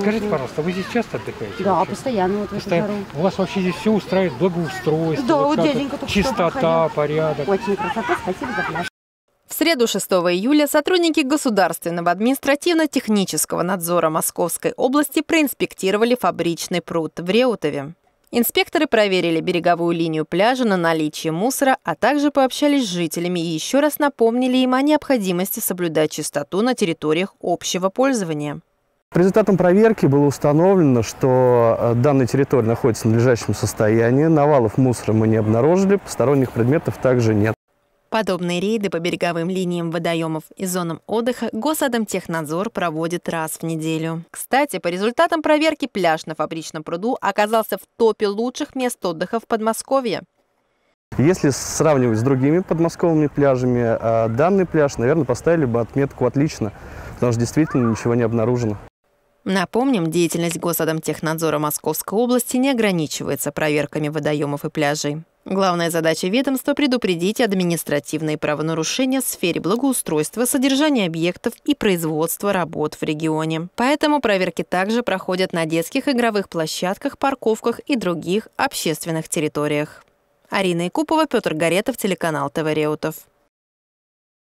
Скажите, пожалуйста, вы здесь часто отдыхаете? Да, вообще? постоянно вот в У вас вообще здесь все устраивает благоустройство, да, вот вот чистота, порядок. Очень красота, спасибо за пляж. В среду 6 июля сотрудники Государственного административно-технического надзора Московской области проинспектировали фабричный пруд в Реутове. Инспекторы проверили береговую линию пляжа на наличие мусора, а также пообщались с жителями и еще раз напомнили им о необходимости соблюдать чистоту на территориях общего пользования. По результатам проверки было установлено, что э, данная территория находится в надлежащем состоянии, навалов мусора мы не обнаружили, посторонних предметов также нет. Подобные рейды по береговым линиям водоемов и зонам отдыха Госадомтехнадзор проводит раз в неделю. Кстати, по результатам проверки пляж на фабричном пруду оказался в топе лучших мест отдыха в Подмосковье. Если сравнивать с другими подмосковными пляжами, э, данный пляж, наверное, поставили бы отметку «отлично», потому что действительно ничего не обнаружено. Напомним, деятельность Госадомтехнадзора Московской области не ограничивается проверками водоемов и пляжей. Главная задача ведомства – предупредить административные правонарушения в сфере благоустройства, содержания объектов и производства работ в регионе. Поэтому проверки также проходят на детских игровых площадках, парковках и других общественных территориях. Арина Якупова, Петр Гаретов, телеканал ТВ Реутов.